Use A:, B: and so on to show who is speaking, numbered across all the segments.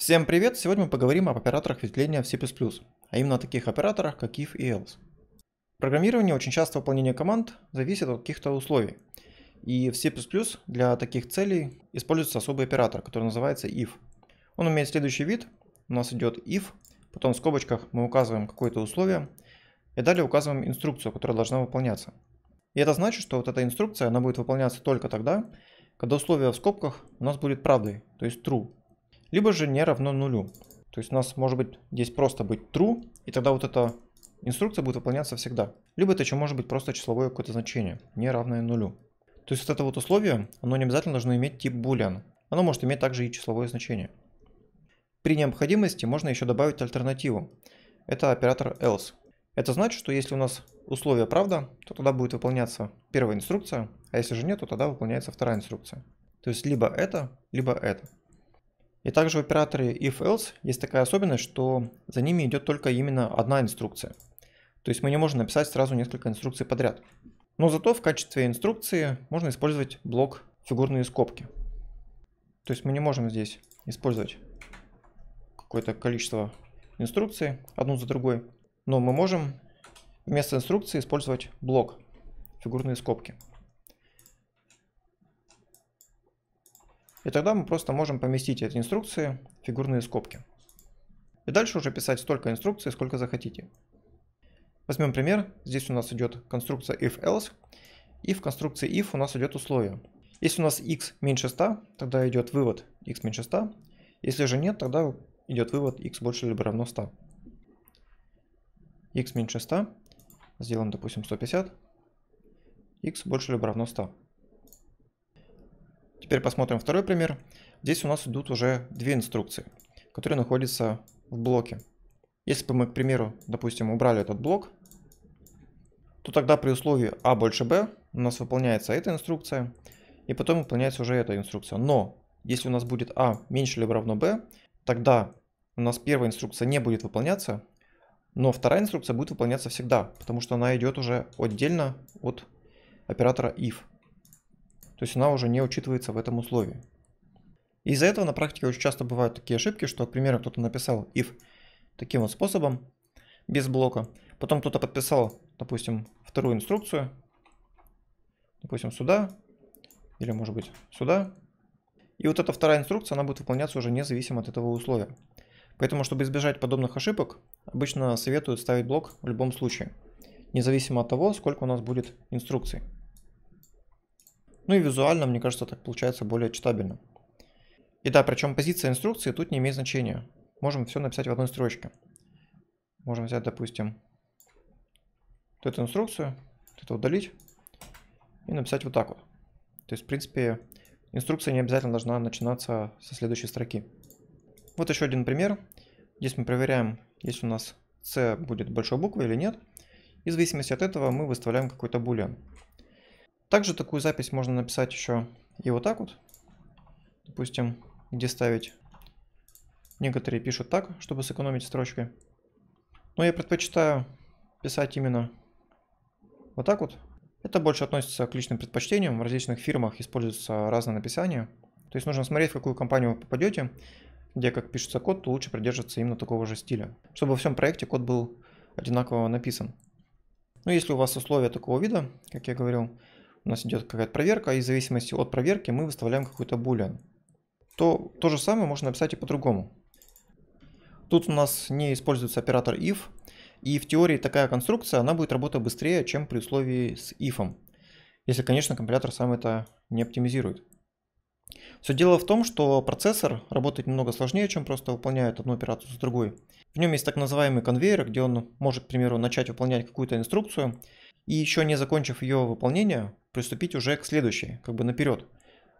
A: Всем привет! Сегодня мы поговорим об операторах ветвления в C++, а именно о таких операторах, как if и else. Программирование очень часто выполнение команд зависит от каких-то условий. И в C++ для таких целей используется особый оператор, который называется if. Он имеет следующий вид. У нас идет if, потом в скобочках мы указываем какое-то условие, и далее указываем инструкцию, которая должна выполняться. И это значит, что вот эта инструкция, она будет выполняться только тогда, когда условие в скобках у нас будет правдой, то есть true либо же не равно нулю. То есть у нас может быть здесь просто быть true, и тогда вот эта инструкция будет выполняться всегда. Либо это еще может быть просто числовое какое-то значение, не равное нулю. То есть вот это вот условие, оно не обязательно должно иметь тип boolean. Оно может иметь также и числовое значение. При необходимости можно еще добавить альтернативу. Это оператор else. Это значит, что если у нас условие правда, то тогда будет выполняться первая инструкция, а если же нет, то тогда выполняется вторая инструкция. То есть либо это, либо это. И также в операторе if-else есть такая особенность, что за ними идет только именно одна инструкция. То есть мы не можем написать сразу несколько инструкций подряд. Но зато в качестве инструкции можно использовать блок фигурные скобки. То есть мы не можем здесь использовать какое-то количество инструкций одну за другой, но мы можем вместо инструкции использовать блок фигурные скобки. И тогда мы просто можем поместить эти инструкции в фигурные скобки. И дальше уже писать столько инструкций, сколько захотите. Возьмем пример. Здесь у нас идет конструкция if-else. И в конструкции if у нас идет условие. Если у нас x меньше 100, тогда идет вывод x меньше 100. Если же нет, тогда идет вывод x больше либо равно 100. x меньше 100. Сделаем, допустим, 150. x больше либо равно 100. Теперь посмотрим второй пример. Здесь у нас идут уже две инструкции, которые находятся в блоке. Если бы мы, к примеру, допустим, убрали этот блок, то тогда при условии А больше Б у нас выполняется эта инструкция, и потом выполняется уже эта инструкция. Но если у нас будет А меньше либо равно Б, тогда у нас первая инструкция не будет выполняться, но вторая инструкция будет выполняться всегда, потому что она идет уже отдельно от оператора if то есть она уже не учитывается в этом условии. Из-за этого на практике очень часто бывают такие ошибки, что, к примеру, кто-то написал if таким вот способом, без блока, потом кто-то подписал, допустим, вторую инструкцию, допустим, сюда, или, может быть, сюда, и вот эта вторая инструкция, она будет выполняться уже независимо от этого условия. Поэтому, чтобы избежать подобных ошибок, обычно советуют ставить блок в любом случае, независимо от того, сколько у нас будет инструкций. Ну и визуально, мне кажется, так получается более читабельно. И да, причем позиция инструкции тут не имеет значения. Можем все написать в одной строчке. Можем взять, допустим, вот эту инструкцию, вот это удалить и написать вот так вот. То есть, в принципе, инструкция не обязательно должна начинаться со следующей строки. Вот еще один пример. Здесь мы проверяем, есть у нас C будет большой буквы или нет. И в зависимости от этого мы выставляем какой-то boolean. Также такую запись можно написать еще и вот так вот. Допустим, где ставить. Некоторые пишут так, чтобы сэкономить строчки. Но я предпочитаю писать именно вот так вот. Это больше относится к личным предпочтениям. В различных фирмах используется разное написание. То есть нужно смотреть, в какую компанию вы попадете, где как пишется код, то лучше придерживаться именно такого же стиля, чтобы во всем проекте код был одинаково написан. Но ну, если у вас условия такого вида, как я говорил, у нас идет какая-то проверка, и в зависимости от проверки мы выставляем какую-то boolean. То то же самое можно написать и по-другому. Тут у нас не используется оператор if, и в теории такая конструкция, она будет работать быстрее, чем при условии с if. Если, конечно, компилятор сам это не оптимизирует. Все дело в том, что процессор работает немного сложнее, чем просто выполняет одну операцию с другой. В нем есть так называемый конвейер, где он может, к примеру, начать выполнять какую-то инструкцию, и еще не закончив ее выполнение, приступить уже к следующей, как бы наперед,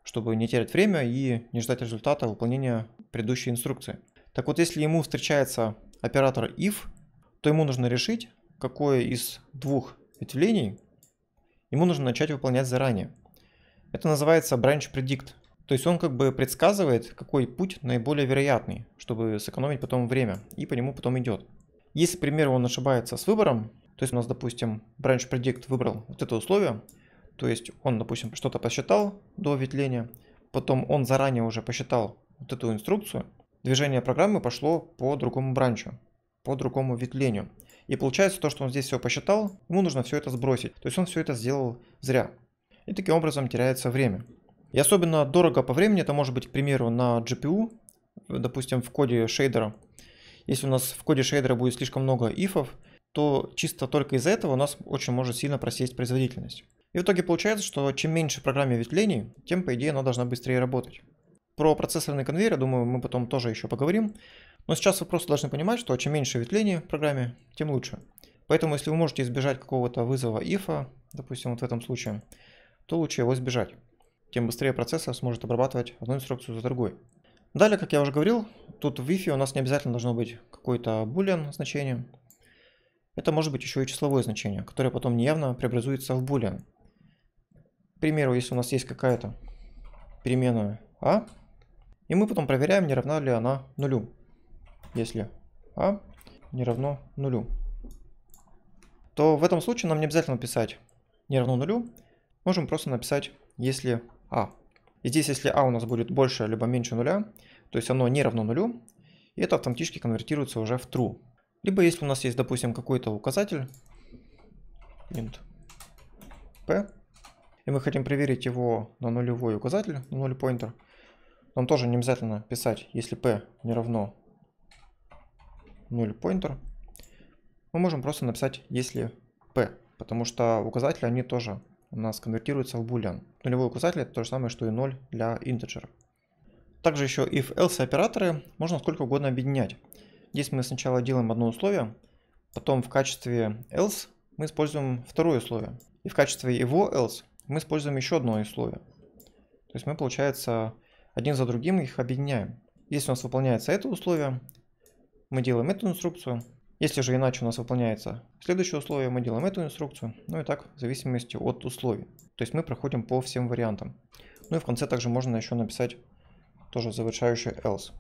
A: чтобы не терять время и не ждать результата выполнения предыдущей инструкции. Так вот, если ему встречается оператор if, то ему нужно решить, какое из двух ветвлений ему нужно начать выполнять заранее. Это называется branch predict. То есть он как бы предсказывает, какой путь наиболее вероятный, чтобы сэкономить потом время, и по нему потом идет. Если, к примеру, он ошибается с выбором, то есть у нас, допустим, branch predict выбрал вот это условие, то есть он, допустим, что-то посчитал до ветвления, потом он заранее уже посчитал вот эту инструкцию, движение программы пошло по другому бранчу, по другому ветвлению. И получается то, что он здесь все посчитал, ему нужно все это сбросить. То есть он все это сделал зря. И таким образом теряется время. И особенно дорого по времени это может быть, к примеру, на GPU, допустим, в коде шейдера. Если у нас в коде шейдера будет слишком много ифов, то чисто только из-за этого у нас очень может сильно просесть производительность. И в итоге получается, что чем меньше в программе ветвлений, тем, по идее, она должна быстрее работать. Про процессорный конвейер, я думаю, мы потом тоже еще поговорим. Но сейчас вы просто должны понимать, что чем меньше ветвлений в программе, тем лучше. Поэтому, если вы можете избежать какого-то вызова if, допустим, вот в этом случае, то лучше его избежать. Тем быстрее процессор сможет обрабатывать одну инструкцию за другой. Далее, как я уже говорил, тут в wi у нас не обязательно должно быть какой-то boolean значение. Это может быть еще и числовое значение, которое потом неявно преобразуется в boolean. К примеру, если у нас есть какая-то переменная а, и мы потом проверяем, не равна ли она нулю. Если а не равно нулю, то в этом случае нам не обязательно писать не равно нулю, можем просто написать если а. И здесь, если а у нас будет больше либо меньше нуля, то есть оно не равно нулю, и это автоматически конвертируется уже в true. Либо если у нас есть, допустим, какой-то указатель, int p, и мы хотим проверить его на нулевой указатель, на нуль pointer, нам тоже не обязательно писать, если p не равно 0 pointer, мы можем просто написать, если p, потому что указатели, они тоже у нас конвертируются в boolean. Нулевой указатель это то же самое, что и 0 для integer. Также еще if-else операторы можно сколько угодно объединять. Здесь мы сначала делаем одно условие, потом в качестве else мы используем второе условие. И в качестве его else мы используем еще одно условие. То есть мы, получается, один за другим их объединяем. Если у нас выполняется это условие, мы делаем эту инструкцию. Если же иначе у нас выполняется следующее условие, мы делаем эту инструкцию. Ну и так в зависимости от условий. То есть мы проходим по всем вариантам. Ну и в конце также можно еще написать тоже завершающее else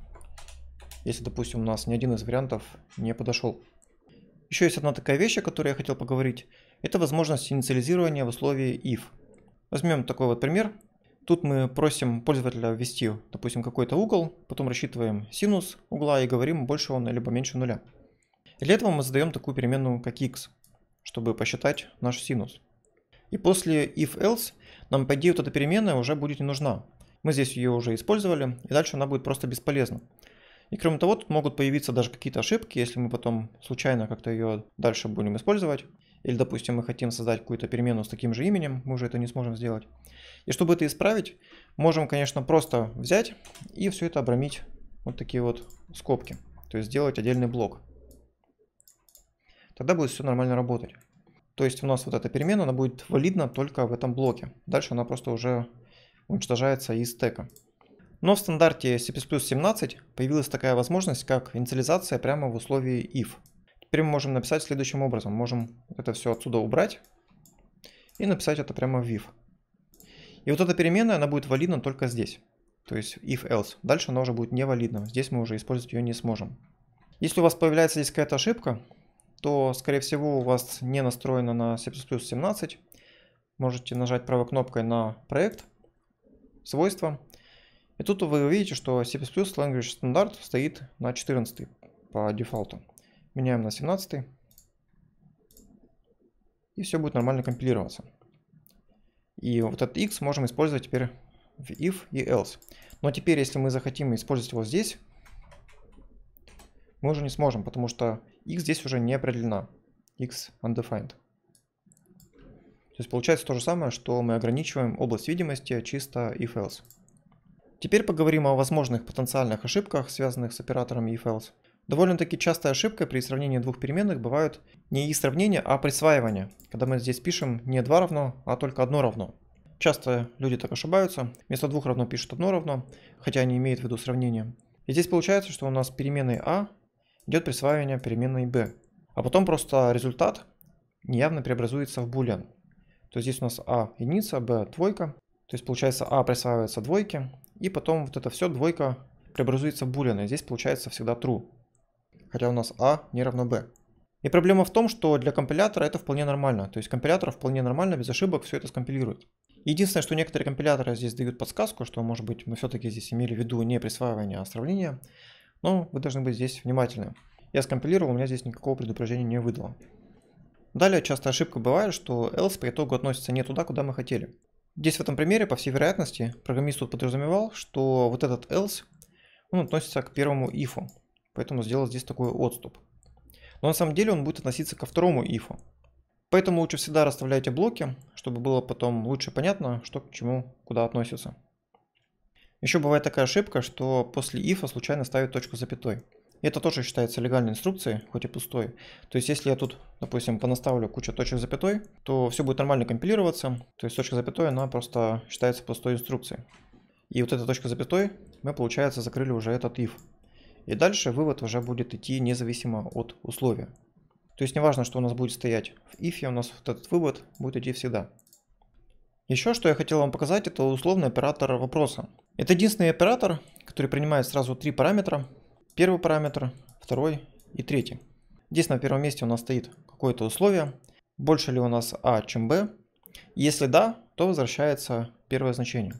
A: если, допустим, у нас ни один из вариантов не подошел. Еще есть одна такая вещь, о которой я хотел поговорить. Это возможность инициализирования в условии if. Возьмем такой вот пример. Тут мы просим пользователя ввести, допустим, какой-то угол, потом рассчитываем синус угла и говорим, больше он либо меньше нуля. для этого мы задаем такую переменную, как x, чтобы посчитать наш синус. И после if-else нам, по идее, вот эта переменная уже будет не нужна. Мы здесь ее уже использовали, и дальше она будет просто бесполезна. И кроме того, тут могут появиться даже какие-то ошибки, если мы потом случайно как-то ее дальше будем использовать. Или, допустим, мы хотим создать какую-то перемену с таким же именем, мы уже это не сможем сделать. И чтобы это исправить, можем, конечно, просто взять и все это обрамить вот такие вот скобки. То есть сделать отдельный блок. Тогда будет все нормально работать. То есть у нас вот эта перемена, она будет валидна только в этом блоке. Дальше она просто уже уничтожается из стека. Но в стандарте C++ 17 появилась такая возможность, как инициализация прямо в условии if. Теперь мы можем написать следующим образом. Можем это все отсюда убрать и написать это прямо в if. И вот эта переменная, она будет валидна только здесь. То есть if-else. Дальше она уже будет не валидна. Здесь мы уже использовать ее не сможем. Если у вас появляется здесь какая-то ошибка, то, скорее всего, у вас не настроено на C++ 17. Можете нажать правой кнопкой на проект, свойства, и тут вы увидите, что C++ Language Standard стоит на 14 по дефолту. Меняем на 17. И все будет нормально компилироваться. И вот этот x можем использовать теперь в if и else. Но теперь, если мы захотим использовать его здесь, мы уже не сможем, потому что x здесь уже не определена. x undefined. То есть получается то же самое, что мы ограничиваем область видимости чисто if-else. Теперь поговорим о возможных потенциальных ошибках, связанных с оператором eFiles. Довольно-таки частая ошибка при сравнении двух переменных бывают не их сравнение, а присваивание, когда мы здесь пишем не 2 равно, а только одно равно. Часто люди так ошибаются, вместо двух равно пишут одно равно, хотя они имеют в виду сравнение. И здесь получается, что у нас переменной А идет присваивание переменной B, а потом просто результат неявно преобразуется в boolean. То есть здесь у нас А единица, Б двойка, то есть получается А присваивается двойке, и потом вот это все двойка преобразуется в boolean, здесь получается всегда true. Хотя у нас a а не равно b. И проблема в том, что для компилятора это вполне нормально. То есть компилятор вполне нормально, без ошибок все это скомпилирует. Единственное, что некоторые компиляторы здесь дают подсказку, что, может быть, мы все-таки здесь имели в виду не присваивание, а сравнение. Но вы должны быть здесь внимательны. Я скомпилировал, у меня здесь никакого предупреждения не выдало. Далее часто ошибка бывает, что else по итогу относится не туда, куда мы хотели. Здесь в этом примере, по всей вероятности, программист тут подразумевал, что вот этот else, он относится к первому if, поэтому сделал здесь такой отступ. Но на самом деле он будет относиться ко второму if. Поэтому лучше всегда расставляйте блоки, чтобы было потом лучше понятно, что к чему, куда относится. Еще бывает такая ошибка, что после if случайно ставят точку с запятой. Это тоже считается легальной инструкцией, хоть и пустой. То есть, если я тут, допустим, понаставлю кучу точек запятой, то все будет нормально компилироваться. То есть, точка запятой, она просто считается пустой инструкцией. И вот эта точка запятой, мы, получается, закрыли уже этот if. И дальше вывод уже будет идти независимо от условия. То есть, неважно, что у нас будет стоять в if, у нас вот этот вывод будет идти всегда. Еще что я хотел вам показать, это условный оператор вопроса. Это единственный оператор, который принимает сразу три параметра. Первый параметр, второй и третий. Здесь на первом месте у нас стоит какое-то условие. Больше ли у нас А, чем Б? Если да, то возвращается первое значение.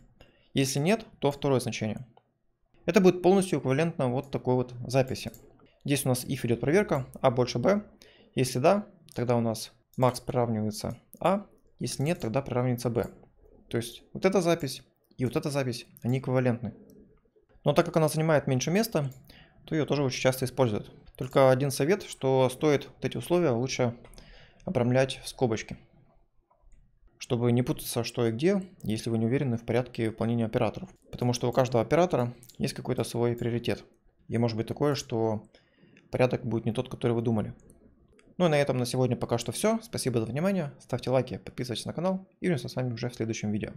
A: Если нет, то второе значение. Это будет полностью эквивалентно вот такой вот записи. Здесь у нас if идет проверка, а больше b. Если да, тогда у нас max приравнивается a, а. если нет, тогда приравнивается b. То есть вот эта запись и вот эта запись, они эквивалентны. Но так как она занимает меньше места, то ее тоже очень часто используют. Только один совет, что стоит вот эти условия лучше обрамлять в скобочки, чтобы не путаться что и где, если вы не уверены в порядке выполнения операторов. Потому что у каждого оператора есть какой-то свой приоритет. И может быть такое, что порядок будет не тот, который вы думали. Ну и на этом на сегодня пока что все. Спасибо за внимание, ставьте лайки, подписывайтесь на канал и увидимся с вами уже в следующем видео.